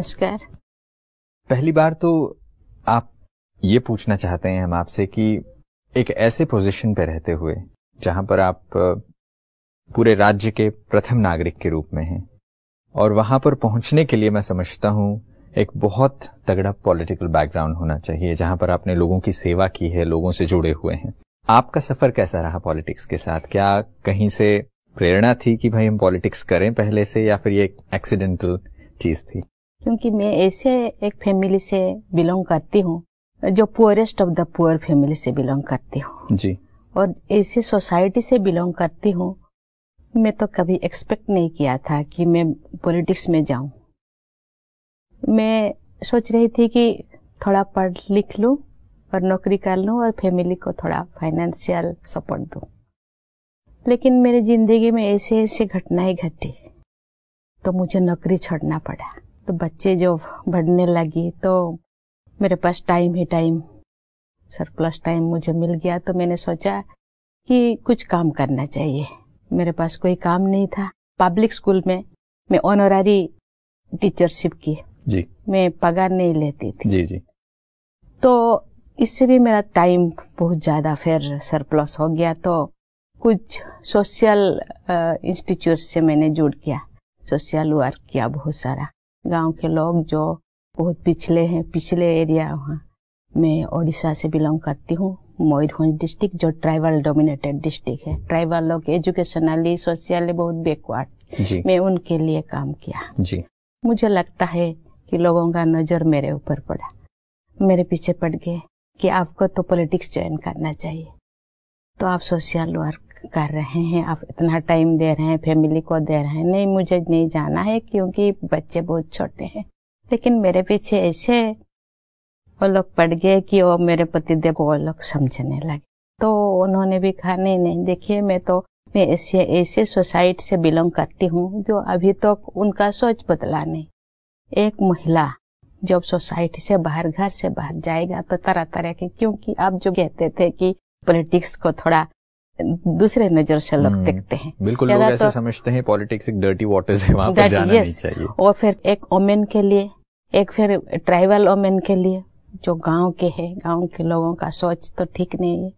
नमस्कार पहली बार तो आप ये पूछना चाहते हैं हम आपसे कि एक ऐसे पोजीशन पे रहते हुए जहां पर आप पूरे राज्य के प्रथम नागरिक के रूप में हैं और वहां पर पहुंचने के लिए मैं समझता हूं एक बहुत तगड़ा पॉलिटिकल बैकग्राउंड होना चाहिए जहां पर आपने लोगों की सेवा की है लोगों से जुड़े हुए हैं आपका सफर कैसा रहा पॉलिटिक्स के साथ क्या कहीं से प्रेरणा थी कि भाई हम पॉलिटिक्स करें पहले से या फिर ये एक्सीडेंटल चीज थी क्योंकि मैं ऐसे एक फैमिली से बिलोंग करती हूँ जो poorest of the poor family से बिलोंग करती हूँ जी और ऐसे सोसाइटी से बिलोंग करती हूँ मैं तो कभी एक्सपेक्ट नहीं किया था कि मैं पॉलिटिक्स में जाऊँ मैं सोच रही थी कि थोड़ा पढ़ लिख लूँ और नौकरी कर लूँ और फैमिली को थोड़ा फाइनेंशियल सपोर्ट दूँ लेकिन मेरी ज़िंदगी में ऐसे ऐसे घटनाएं घटी तो मुझे नौकरी छोड़ना पड़ा तो बच्चे जो बढ़ने लगे तो मेरे पास टाइम ही टाइम सरप्लस टाइम मुझे मिल गया तो मैंने सोचा कि कुछ काम करना चाहिए मेरे पास कोई काम नहीं था पब्लिक स्कूल में मैं ऑनरारी टीचरशिप की जी मैं पगार नहीं लेती थी जी जी तो इससे भी मेरा टाइम बहुत ज़्यादा फिर सरप्लस हो गया तो कुछ सोशल इंस्टीट्यूट से मैंने जुड़ गया सोशल वर्क किया बहुत सारा गांव के लोग जो बहुत पिछले हैं पिछले एरिया वहाँ मैं ओडिशा से बिलोंग करती हूँ मयूरभंज डिस्ट्रिक्ट जो ट्राइबल डोमिनेटेड डिस्ट्रिक्ट है ट्राइबल लोग एजुकेशनली सोशली बहुत बैकवर्ड मैं उनके लिए काम किया जी मुझे लगता है कि लोगों का नज़र मेरे ऊपर पड़ा मेरे पीछे पड़ गए कि आपको तो पॉलिटिक्स ज्वाइन करना चाहिए तो आप सोशल वर्क कर रहे हैं आप इतना टाइम दे रहे हैं फैमिली को दे रहे हैं नहीं मुझे नहीं जाना है क्योंकि बच्चे बहुत छोटे हैं लेकिन मेरे पीछे ऐसे वो लोग पड़ गए कि वो मेरे पति देव को वो लोग समझने लगे तो उन्होंने भी कहा नहीं नहीं देखिए मैं तो मैं ऐसे ऐसे सोसाइटी से बिलोंग करती हूँ जो अभी तक तो उनका सोच बदला नहीं एक महिला जब सोसाइटी से बाहर घर से बाहर जाएगा तो तरह तरह के क्योंकि आप जो कहते थे कि पॉलिटिक्स को थोड़ा दूसरे नजर से लोग देखते हैं बिल्कुल लोग ऐसे तो, समझते हैं पॉलिटिक्स एक डर्टी वाटर्स है वहां पर जाना yes, नहीं चाहिए और फिर एक ओमेन के लिए एक फिर ट्राइबल ओमेन के लिए जो गांव के है गांव के लोगों का सोच तो ठीक नहीं है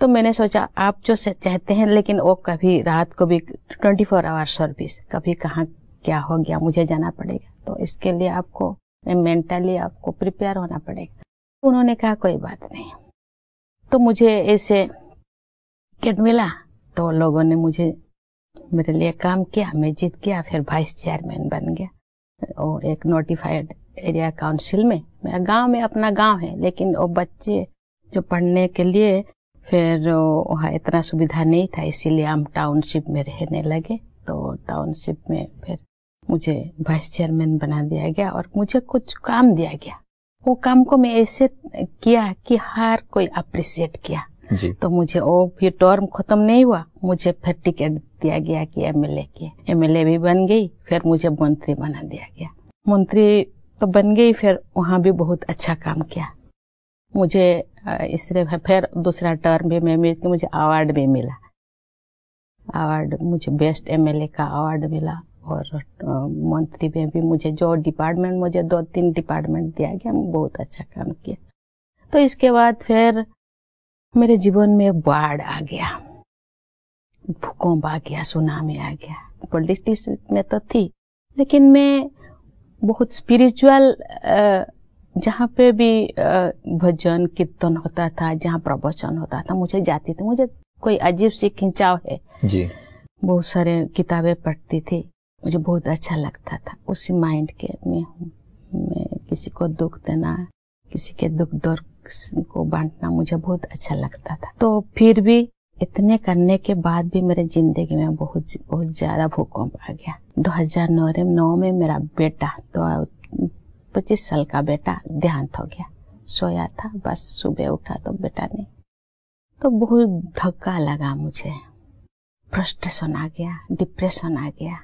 तो मैंने सोचा आप जो चाहते हैं लेकिन वो कभी रात को भी ट्वेंटी फोर आवर सर्विस कभी कहाँ क्या हो गया मुझे जाना पड़ेगा तो इसके लिए आपको मेंटली आपको प्रिपेयर होना पड़ेगा उन्होंने कहा कोई बात नहीं तो मुझे ऐसे टिकट मिला तो लोगों ने मुझे मेरे लिए काम किया मैं जीत गया फिर वाइस चेयरमैन बन गया वो एक नोटिफाइड एरिया काउंसिल में मेरा गांव में अपना गांव है लेकिन वो बच्चे जो पढ़ने के लिए फिर वहाँ इतना सुविधा नहीं था इसीलिए हम टाउनशिप में रहने लगे तो टाउनशिप में फिर मुझे वाइस चेयरमैन बना दिया गया और मुझे कुछ काम दिया गया वो काम को मैं ऐसे किया कि हर कोई अप्रिसिएट किया तो मुझे वो फिर टर्म खत्म नहीं हुआ मुझे फिर टिकट दिया गया कि एमएलए के एमएलए भी बन गई फिर मुझे मंत्री बना दिया गया मंत्री तो बन गई फिर वहाँ भी बहुत अच्छा काम किया मुझे इसलिए फिर दूसरा टर्म भी मैं मिलती मुझे अवार्ड भी मिला अवार्ड मुझे बेस्ट एमएलए का अवार्ड मिला और मंत्री में भी मुझे जो डिपार्टमेंट मुझे दो तीन डिपार्टमेंट दिया गया बहुत अच्छा काम किया तो इसके बाद फिर मेरे जीवन में एक बाढ़ आ गया भूकंप आ गया सुनामी आ गया पॉलिटिक्स में तो थी लेकिन मैं बहुत स्पिरिचुअल जहाँ पे भी भजन कीर्तन होता था जहाँ प्रवचन होता था मुझे जाती थी मुझे कोई अजीब सी खिंचाव है जी बहुत सारे किताबें पढ़ती थी मुझे बहुत अच्छा लगता था उसी माइंड के मैं हूँ मैं किसी को दुख देना किसी के दुख दर्द को बांटना मुझे बहुत अच्छा लगता था तो फिर भी इतने करने के बाद भी मेरे जिंदगी में बहुत बहुत ज़्यादा भूकंप आ गया 2009 में नौ में मेरा बेटा तो पच्चीस साल का बेटा देहांत हो गया सोया था बस सुबह उठा तो बेटा नहीं तो बहुत धक्का लगा मुझे फ्रस्ट्रेशन आ गया डिप्रेशन आ गया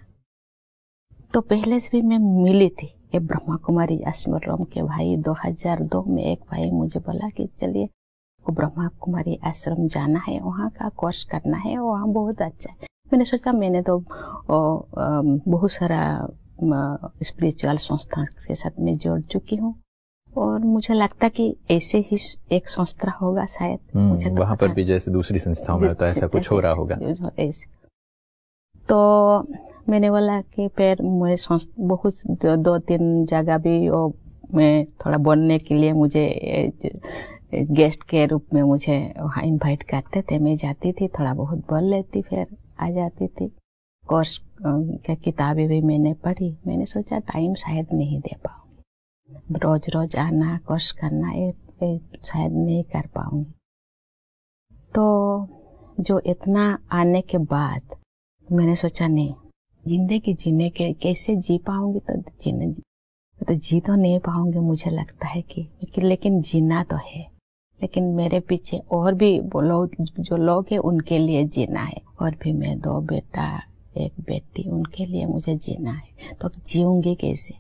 तो पहले से भी मैं मिली थी ये ब्रह्मा कुमारी आसमी रोम के भाई 2002 में एक भाई मुझे बोला कि चलिए को ब्रह्मा कुमारी आश्रम जाना है वहाँ का कोर्स करना है वहाँ बहुत अच्छा है मैंने सोचा मैंने तो बहुत सारा स्पिरिचुअल संस्था के साथ में जोड़ चुकी हूँ और मुझे लगता कि ऐसे ही एक संस्था होगा शायद हम्म, तो वहाँ पर भी जैसे दूसरी संस्थाओं में होता है ऐसा कुछ हो रहा होगा तो मैंने बोला कि फिर मैं बहुत दो, दो तीन जगह भी और मैं थोड़ा बोलने के लिए मुझे गेस्ट के रूप में मुझे वहाँ इनवाइट करते थे मैं जाती थी थोड़ा बहुत बोल लेती फिर आ जाती थी कोर्स की किताबें भी मैंने पढ़ी मैंने सोचा टाइम शायद नहीं दे पाऊंगी रोज रोज आना कोर्स करना ये शायद नहीं कर पाऊंगी तो जो इतना आने के बाद मैंने सोचा नहीं जिंदगी जीने के कैसे जी पाऊंगी तो जीने तो जी तो नहीं पाऊंगी मुझे लगता है कि लेकिन जीना तो है लेकिन मेरे पीछे और भी लोग जो लोग हैं उनके लिए जीना है और भी मैं दो बेटा एक बेटी उनके लिए मुझे जीना है तो जीऊँगी कैसे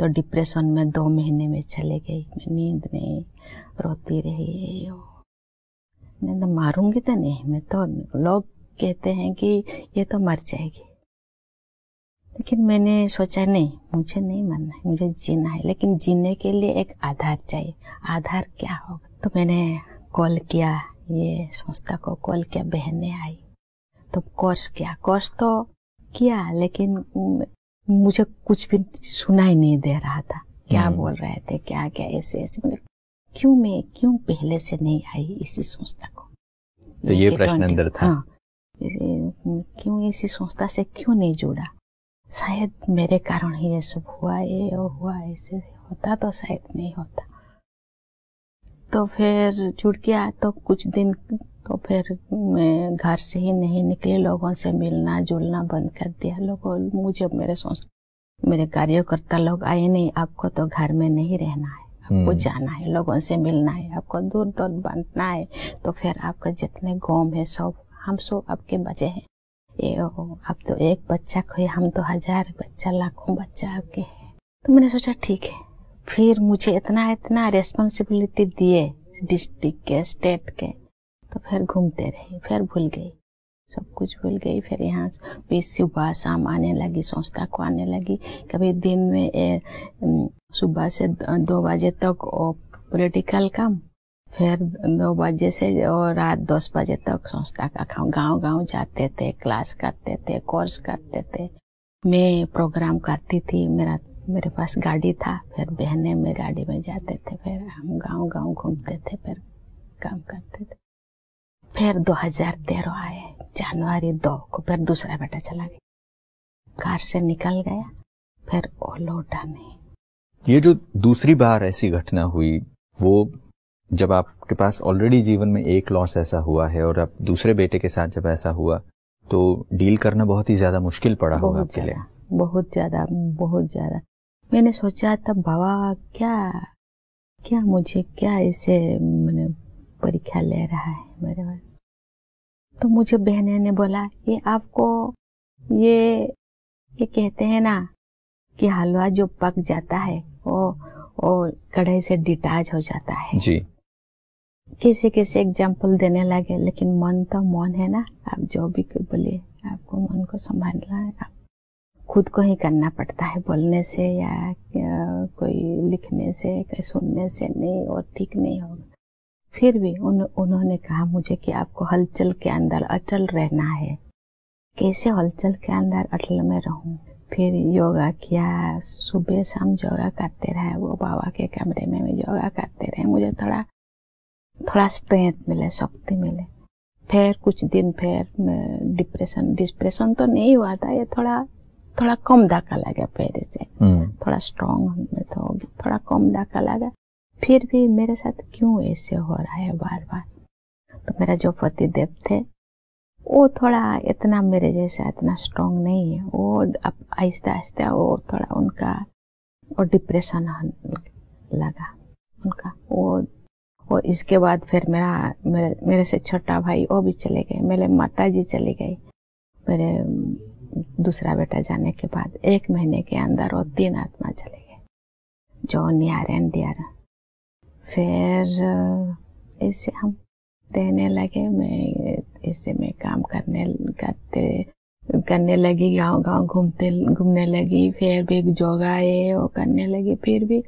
तो डिप्रेशन में दो महीने में चले गई मैं नींद नहीं रोती रही नहीं तो मारूंगी तो नहीं मैं तो लोग कहते हैं कि ये तो मर जाएगी लेकिन मैंने सोचा नहीं मुझे नहीं मानना है मुझे जीना है लेकिन जीने के लिए एक आधार चाहिए आधार क्या होगा तो मैंने कॉल किया ये संस्था को कॉल किया बहने आई तो कोर्स किया कोर्स तो किया लेकिन मुझे कुछ भी सुनाई नहीं दे रहा था क्या बोल रहे थे क्या क्या ऐसे ऐसे मतलब क्यों मैं क्यों पहले से नहीं आई इसी संस्था को तो ये तो प्रश्न अंदर था हाँ, क्यों इसी संस्था से क्यों नहीं जुड़ा शायद मेरे कारण ही ये सब हुआ ये हुआ ऐसे होता तो शायद नहीं होता तो फिर जुड़ गया तो कुछ दिन तो फिर मैं घर से ही नहीं निकली लोगों से मिलना जुलना बंद कर दिया लोगों मुझे मेरे सोच मेरे कार्यकर्ता लोग आए नहीं आपको तो घर में नहीं रहना है आपको हम्म। जाना है लोगों से मिलना है आपको दूर दूर बांटना है तो फिर आपका जितने गाँव है सब हम सब आपके बचे हैं ये अब तो एक बच्चा खोए हम तो हजार बच्चा लाखों बच्चा आपके हैं तो मैंने सोचा ठीक है फिर मुझे इतना इतना रेस्पॉन्सिबिलिटी दिए डिस्ट्रिक्ट के स्टेट के तो फिर घूमते रहे फिर भूल गई सब कुछ भूल गई फिर यहाँ भी सुबह शाम आने लगी संस्था को आने लगी कभी दिन में सुबह से दो बजे तक पॉलिटिकल काम फिर नौ बजे से और रात दस बजे तक संस्था का काम गांव गांव जाते थे क्लास करते थे कोर्स करते थे मैं प्रोग्राम करती थी मेरा मेरे पास गाड़ी था फिर बहने में गाड़ी में जाते थे फिर हम गांव गांव घूमते थे फिर काम करते थे फिर 2013 आए जनवरी दो को फिर दूसरा बेटा चला गया कार से निकल गया फिर वो लौटा नहीं ये जो दूसरी बार ऐसी घटना हुई वो जब आपके पास ऑलरेडी जीवन में एक लॉस ऐसा हुआ है और आप दूसरे बेटे के साथ जब ऐसा हुआ तो डील करना बहुत ही ज्यादा मुश्किल पड़ा होगा आपके लिए बहुत ज्यादा बहुत ज्यादा मैंने सोचा था बाबा क्या क्या मुझे क्या ऐसे मैंने परीक्षा ले रहा है मेरे पास तो मुझे बहने ने बोला ये आपको ये ये कहते हैं ना कि हलवा जो पक जाता है वो वो कढ़ाई से डिटाच हो जाता है जी किसी किसी एग्जाम्पल देने लगे लेकिन मन तो मन है ना आप जो भी बोलिए आपको मन को संभालना है आप खुद को ही करना पड़ता है बोलने से या कोई लिखने से कोई सुनने से नहीं और ठीक नहीं होगा फिर भी उन उन्होंने कहा मुझे कि आपको हलचल के अंदर अटल रहना है कैसे हलचल के अंदर अटल में रहूं फिर योगा किया सुबह शाम योगा करते रहे वो बाबा के कमरे में योगा करते रहे मुझे थोड़ा थोड़ा स्ट्रेंथ मिले शक्ति मिले फिर कुछ दिन फिर डिप्रेशन डिप्रेशन तो नहीं हुआ था ये थोड़ा थोड़ा कम धक्का लगा पहले से हम्म। थोड़ा स्ट्रांग तो थोड़ा कम धक्का लगा फिर भी मेरे साथ क्यों ऐसे हो रहा है बार बार तो मेरा जो पति देव थे वो थोड़ा इतना मेरे जैसा इतना स्ट्रांग नहीं है वो आहिस्ते आहिस्ता आहिस्ता वो थोड़ा उनका वो डिप्रेशन लगा उनका वो और इसके बाद फिर मेरा मेरे मेरे से छोटा भाई वो भी चले गए मेरे माता जी चली गई मेरे दूसरा बेटा जाने के बाद एक महीने के अंदर वो तीन आत्मा चले गए जो नियर एंड डियर फिर इससे हम रहने लगे मैं इससे मैं काम करने करते करने लगी गांव गांव घूमते घूमने लगी फिर भी जोगा ये वो करने लगी फिर भी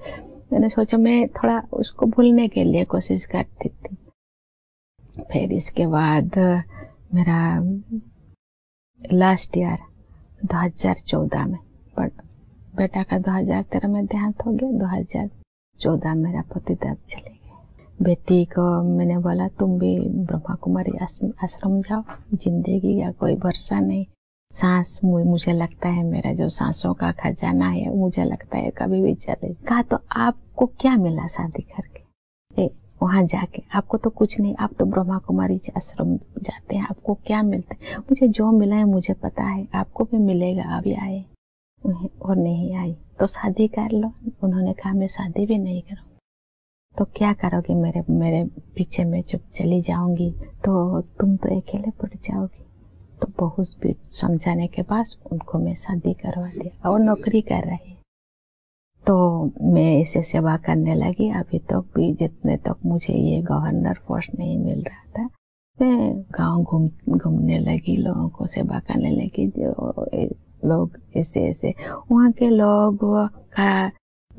मैंने सोचा मैं थोड़ा उसको भूलने के लिए कोशिश करती थी फिर इसके बाद मेरा लास्ट ईयर 2014 में बेटा का 2013 में देहांत हो गया 2014 मेरा पतिदेव चले गए बेटी को मैंने बोला तुम भी ब्रह्मा कुमारी आश्रम जाओ जिंदगी का कोई वर्षा नहीं सांस मुझे लगता है मेरा जो सांसों का खजाना है मुझे लगता है कभी भी चले कहा तो आपको क्या मिला शादी करके ए, वहां जाके आपको तो कुछ नहीं आप तो ब्रह्मा कुमारी आश्रम जाते हैं आपको क्या मिलता है मुझे जो मिला है मुझे पता है आपको भी मिलेगा अभी आए और नहीं आई तो शादी कर लो उन्होंने कहा मैं शादी भी नहीं करूँ तो क्या करोगे मेरे मेरे पीछे में चुप चली जाऊंगी तो तुम तो अकेले पड़ जाओगी तो बहुत भी समझाने के बाद उनको मैं शादी करवा दिया और नौकरी कर रही तो मैं इसे सेवा करने लगी अभी तक तो भी जितने तक तो मुझे ये गवर्नर पोस्ट नहीं मिल रहा था मैं गांव घूम घूमने लगी लोगों को सेवा करने लगी जो लोग ऐसे ऐसे वहाँ के लोग का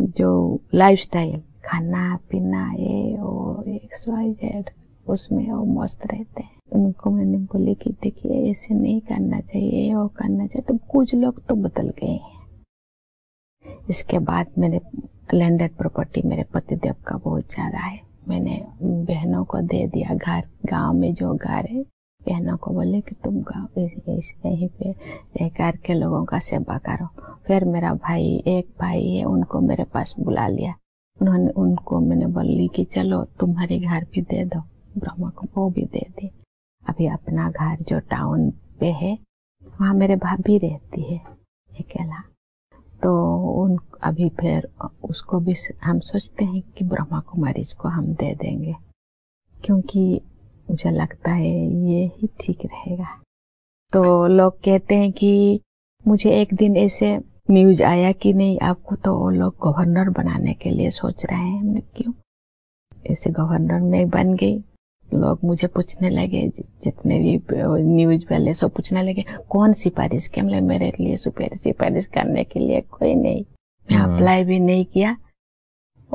जो लाइफस्टाइल खाना पीना ये वो एक्स वाई जेड उसमें वो मस्त रहते हैं उनको मैंने बोली कि देखिए ऐसे नहीं करना चाहिए वो करना चाहिए तो कुछ लोग तो बदल गए हैं इसके बाद मेरे लैंडेड प्रॉपर्टी मेरे पतिदेव का बहुत ज़्यादा है मैंने बहनों को दे दिया घर गांव में जो घर है बहनों को बोले कि तुम गाँव यहीं पे रह करके लोगों का सेवा करो फिर मेरा भाई एक भाई है उनको मेरे पास बुला लिया उन्होंने उनको मैंने बोली कि चलो तुम्हारे घर भी दे दो ब्रह्मा को वो भी दे दी अभी अपना घर जो टाउन पे है वहाँ मेरे भाभी रहती है अकेला तो उन अभी फिर उसको भी हम सोचते हैं कि ब्रह्मा कुमारी को हम दे देंगे क्योंकि मुझे लगता है ये ही ठीक रहेगा तो लोग कहते हैं कि मुझे एक दिन ऐसे न्यूज आया कि नहीं आपको तो वो लोग गवर्नर बनाने के लिए सोच रहे हैं क्यों ऐसे गवर्नर में बन गई तो लोग मुझे पूछने लगे जितने भी न्यूज वाले सब पूछने लगे कौन सिफारिश के मतलब मेरे लिए सिफारिश करने के लिए कोई नहीं मैं अप्लाई हाँ। भी नहीं किया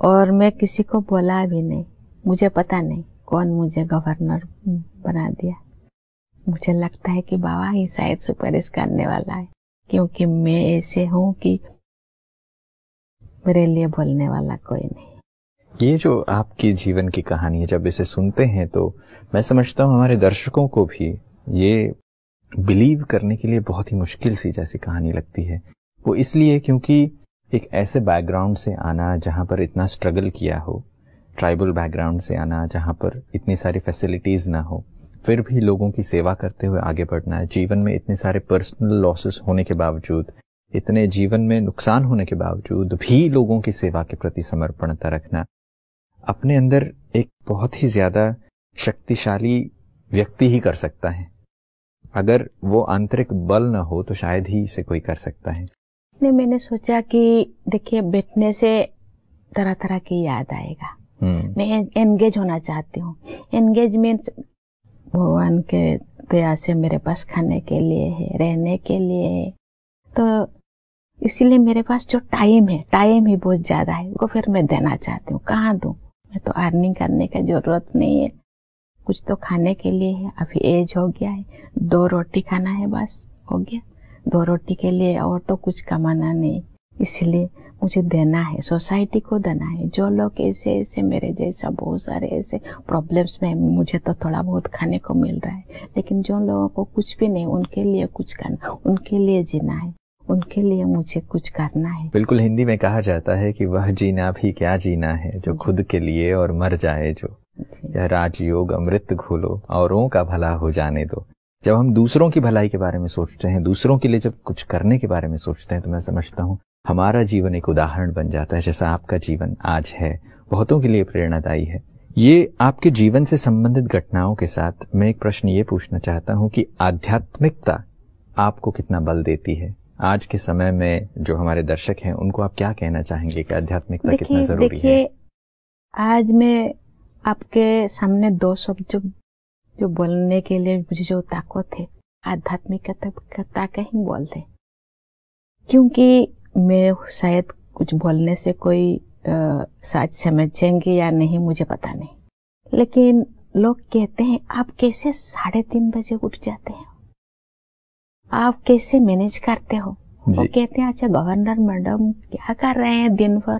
और मैं किसी को बोला भी नहीं मुझे पता नहीं कौन मुझे गवर्नर बना दिया मुझे लगता है कि बाबा ही शायद सुपारिश करने वाला है क्योंकि मैं ऐसे हूँ कि मेरे लिए बोलने वाला कोई नहीं ये जो आपकी जीवन की कहानी है जब इसे सुनते हैं तो मैं समझता हूँ हमारे दर्शकों को भी ये बिलीव करने के लिए बहुत ही मुश्किल सी जैसी कहानी लगती है वो इसलिए क्योंकि एक ऐसे बैकग्राउंड से आना जहां पर इतना स्ट्रगल किया हो ट्राइबल बैकग्राउंड से आना जहाँ पर इतनी सारी फैसिलिटीज़ ना हो फिर भी लोगों की सेवा करते हुए आगे बढ़ना है जीवन में इतने सारे पर्सनल लॉसेस होने के बावजूद इतने जीवन में नुकसान होने के बावजूद भी लोगों की सेवा के प्रति समर्पणता रखना अपने अंदर एक बहुत ही ज़्यादा शक्तिशाली व्यक्ति ही कर सकता है अगर वो आंतरिक बल ना हो तो शायद ही इसे कोई कर सकता है नहीं मैंने सोचा कि देखिए बैठने से तरह तरह की याद आएगा हम्म। मैं एंगेज होना चाहती हूँ एंगेजमेंट भगवान के दया से मेरे पास खाने के लिए है रहने के लिए है तो इसीलिए मेरे पास जो टाइम है टाइम ही बहुत ज़्यादा है वो फिर मैं देना चाहती हूँ कहाँ दू है तो अर्निंग करने का ज़रूरत नहीं है कुछ तो खाने के लिए है अभी एज हो गया है दो रोटी खाना है बस हो गया दो रोटी के लिए और तो कुछ कमाना नहीं इसलिए मुझे देना है सोसाइटी को देना है जो लोग ऐसे ऐसे मेरे जैसा बहुत सारे ऐसे प्रॉब्लम्स में मुझे तो थोड़ा बहुत खाने को मिल रहा है लेकिन जो लोगों को कुछ भी नहीं उनके लिए कुछ करना उनके लिए जीना है उनके लिए मुझे कुछ करना है बिल्कुल हिंदी में कहा जाता है कि वह जीना भी क्या जीना है जो खुद के लिए और मर जाए जो यह राजयोग अमृत घोलो औरों का भला हो जाने दो जब हम दूसरों की भलाई के बारे में सोचते हैं दूसरों के लिए जब कुछ करने के बारे में सोचते हैं तो मैं समझता हूँ हमारा जीवन एक उदाहरण बन जाता है जैसा आपका जीवन आज है बहुतों के लिए प्रेरणादायी है ये आपके जीवन से संबंधित घटनाओं के साथ मैं एक प्रश्न ये पूछना चाहता हूँ कि आध्यात्मिकता आपको कितना बल देती है आज के समय में जो हमारे दर्शक हैं उनको आप क्या कहना चाहेंगे कि आध्यात्मिकता कितना जरूरी है आज मैं आपके सामने दो शब्द जो जो बोलने के लिए मुझे जो ताकत है आध्यात्मिकता का ही बोल दे क्योंकि मैं शायद कुछ बोलने से कोई साच समझेंगे या नहीं मुझे पता नहीं लेकिन लोग कहते हैं आप कैसे साढ़े तीन बजे उठ जाते हैं आप कैसे मैनेज करते हो वो कहते हैं अच्छा गवर्नर मैडम क्या कर रहे हैं दिन भर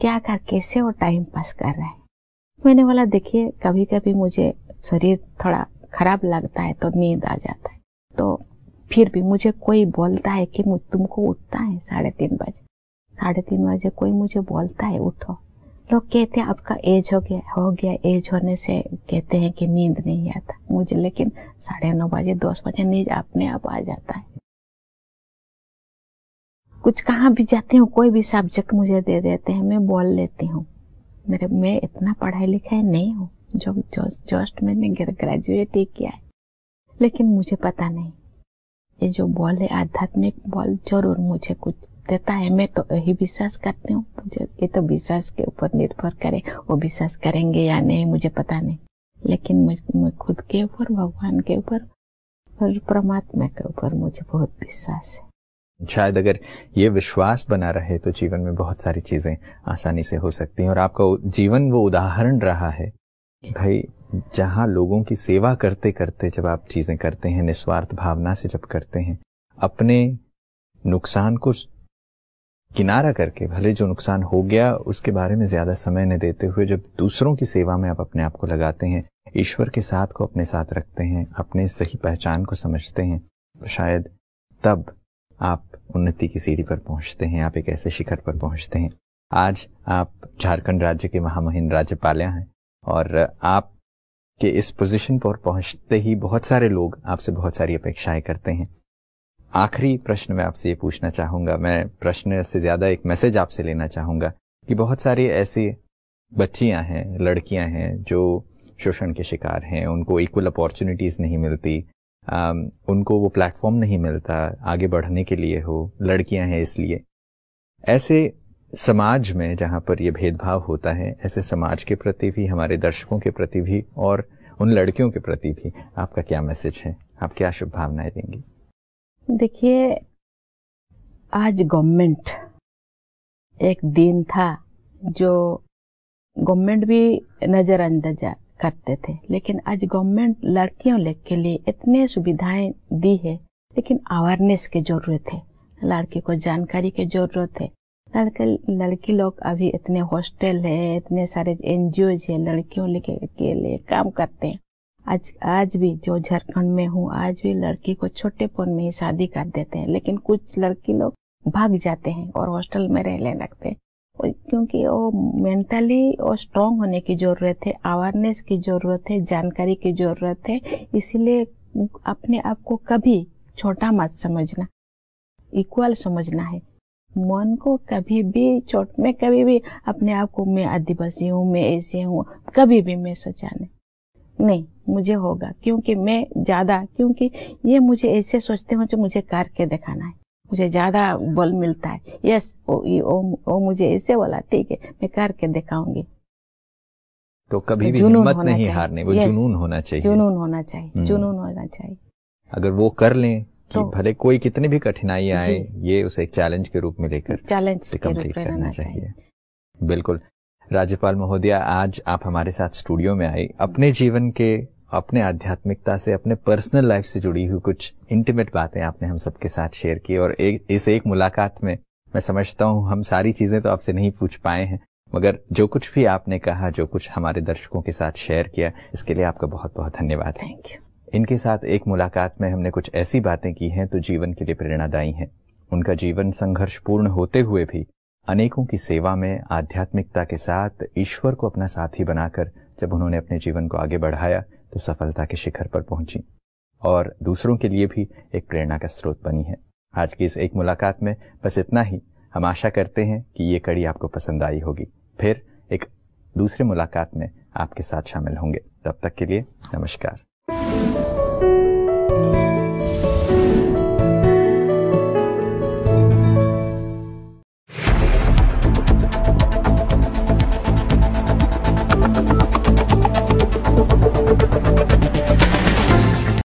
क्या कर कैसे वो टाइम पास कर रहे हैं मैंने बोला देखिए कभी कभी मुझे शरीर थोड़ा खराब लगता है तो नींद आ जाता है तो फिर भी मुझे कोई बोलता है कि तुमको उठता है साढ़े तीन बजे साढ़े तीन बजे कोई मुझे बोलता है उठो लोग कहते हैं आपका एज हो गया हो गया एज होने से कहते हैं कि नींद नहीं आता मुझे लेकिन साढ़े नौ बजे दस बजे नींद अपने आप आ जाता है कुछ कहाँ भी जाती हूँ कोई भी सब्जेक्ट मुझे दे देते हैं मैं बोल लेती हूँ मेरे मैं इतना पढ़ाई लिखाई नहीं हूँ जो जस्ट मैंने ग्रेजुएट ही किया है लेकिन मुझे पता नहीं ये जो बॉल है आध्यात्मिक बॉल जरूर मुझे कुछ सत्यता है मैं तो यही विश्वास करती हूँ ये तो विश्वास के ऊपर निर्भर करे वो विश्वास करेंगे या नहीं मुझे पता नहीं लेकिन मुझ मैं खुद के ऊपर भगवान के ऊपर और परमात्मा के ऊपर मुझे बहुत विश्वास है शायद अगर ये विश्वास बना रहे तो जीवन में बहुत सारी चीजें आसानी से हो सकती हैं और आपका जीवन वो उदाहरण रहा है भाई जहाँ लोगों की सेवा करते करते जब आप चीजें करते हैं निस्वार्थ भावना से जब करते हैं अपने नुकसान को किनारा करके भले जो नुकसान हो गया उसके बारे में ज्यादा समय न देते हुए जब दूसरों की सेवा में आप अपने आप को लगाते हैं ईश्वर के साथ को अपने साथ रखते हैं अपने सही पहचान को समझते हैं तो शायद तब आप उन्नति की सीढ़ी पर पहुंचते हैं आप एक ऐसे शिखर पर पहुंचते हैं आज आप झारखंड राज्य के महामहिम राज्यपाल हैं और आप के इस पोजीशन पर पहुंचते ही बहुत सारे लोग आपसे बहुत सारी अपेक्षाएं करते हैं आखिरी प्रश्न मैं आपसे ये पूछना चाहूंगा मैं प्रश्न से ज़्यादा एक मैसेज आपसे लेना चाहूंगा कि बहुत सारी ऐसी बच्चियां हैं लड़कियां हैं जो शोषण के शिकार हैं उनको इक्वल अपॉर्चुनिटीज़ नहीं मिलती उनको वो प्लेटफॉर्म नहीं मिलता आगे बढ़ने के लिए हो लड़कियां हैं इसलिए ऐसे समाज में जहां पर ये भेदभाव होता है ऐसे समाज के प्रति भी हमारे दर्शकों के प्रति भी और उन लड़कियों के प्रति भी आपका क्या मैसेज है आप क्या शुभ भावनाएं देंगी देखिए आज गवर्नमेंट एक दिन था जो गवर्नमेंट भी नज़रअंदाज करते थे लेकिन आज गवर्नमेंट लड़कियों के लिए इतने सुविधाएं दी है लेकिन अवेयरनेस की ज़रूरत है लड़की को जानकारी की ज़रूरत है लड़के लड़की लोग अभी इतने हॉस्टल है इतने सारे एन जी ओज है लड़कियों के लिए काम करते हैं आज आज भी जो झारखंड में हूँ आज भी लड़की को छोटेपन में ही शादी कर देते हैं लेकिन कुछ लड़की लोग भाग जाते हैं और हॉस्टल में रहने लगते हैं क्योंकि वो मेंटली वो स्ट्रांग होने की ज़रूरत है अवेयरनेस की ज़रूरत है जानकारी की ज़रूरत है इसीलिए अपने आप को कभी छोटा मत समझना इक्वल समझना है मन को कभी भी छोट में कभी भी अपने आप को मैं आदिवासी हूँ मैं ऐसे हूँ कभी भी मैं सोचा नहीं नहीं मुझे होगा क्योंकि मैं ज़्यादा क्योंकि ये मुझे ऐसे सोचते हो जो मुझे करके दिखाना है मुझे ज़्यादा बल मिलता है यस ओ ये ओ, ओ मुझे ऐसे बोला ठीक है मैं करके दिखाऊंगी तो कभी तो भी हिम्मत नहीं हारने वो जुनून होना चाहिए जुनून होना चाहिए हम्म। जुनून होना चाहिए अगर वो कर लें तो भले कोई कितनी भी कठिनाई आए ये उसे एक चैलेंज के रूप में लेकर चैलेंज करना चाहिए बिल्कुल राज्यपाल महोदया आज आप हमारे साथ स्टूडियो में आई अपने जीवन के अपने आध्यात्मिकता से अपने पर्सनल लाइफ से जुड़ी हुई कुछ इंटीमेट बातें आपने हम सबके साथ शेयर की और एक इस एक मुलाकात में मैं समझता हूँ हम सारी चीजें तो आपसे नहीं पूछ पाए हैं मगर जो कुछ भी आपने कहा जो कुछ हमारे दर्शकों के साथ शेयर किया इसके लिए आपका बहुत बहुत धन्यवाद थैंक यू इनके साथ एक मुलाकात में हमने कुछ ऐसी बातें की हैं तो जीवन के लिए प्रेरणादायी हैं उनका जीवन पूर्ण होते हुए भी अनेकों की सेवा में आध्यात्मिकता के साथ ईश्वर को अपना साथी बनाकर जब उन्होंने अपने जीवन को आगे बढ़ाया तो सफलता के शिखर पर पहुंची और दूसरों के लिए भी एक प्रेरणा का स्रोत बनी है आज की इस एक मुलाकात में बस इतना ही हम आशा करते हैं कि ये कड़ी आपको पसंद आई होगी फिर एक दूसरे मुलाकात में आपके साथ शामिल होंगे तब तक के लिए नमस्कार